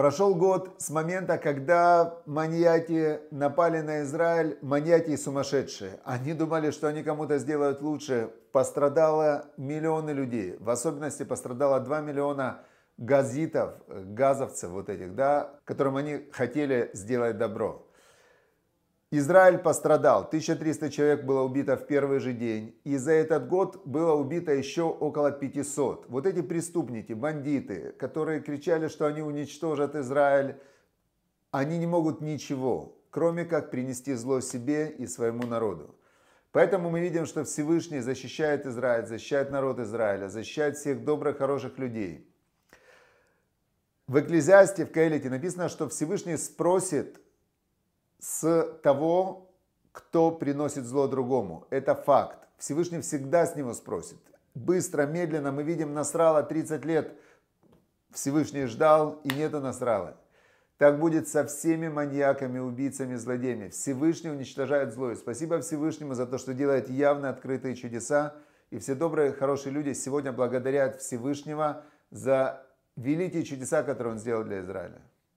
Прошел год с момента, когда маньяки напали на Израиль, маньяки и сумасшедшие. Они думали, что они кому-то сделают лучше. Пострадало миллионы людей. В особенности пострадало 2 миллиона газитов, э, газовцев вот этих, да, которым они хотели сделать добро. Израиль пострадал. 1300 человек было убито в первый же день. И за этот год было убито еще около 500. Вот эти преступники, бандиты, которые кричали, что они уничтожат Израиль, они не могут ничего, кроме как принести зло себе и своему народу. Поэтому мы видим, что Всевышний защищает Израиль, защищает народ Израиля, защищает всех добрых, хороших людей. В Экклезиасте, в Каэлите написано, что Всевышний спросит с того, кто приносит зло другому. Это факт. Всевышний всегда с него спросит. Быстро, медленно, мы видим Насрала 30 лет. Всевышний ждал, и нету Насрала. Так будет со всеми маньяками, убийцами, злодеями. Всевышний уничтожает зло. И спасибо Всевышнему за то, что делает явно открытые чудеса. И все добрые, хорошие люди сегодня благодарят Всевышнего за великие чудеса, которые он сделал для Израиля.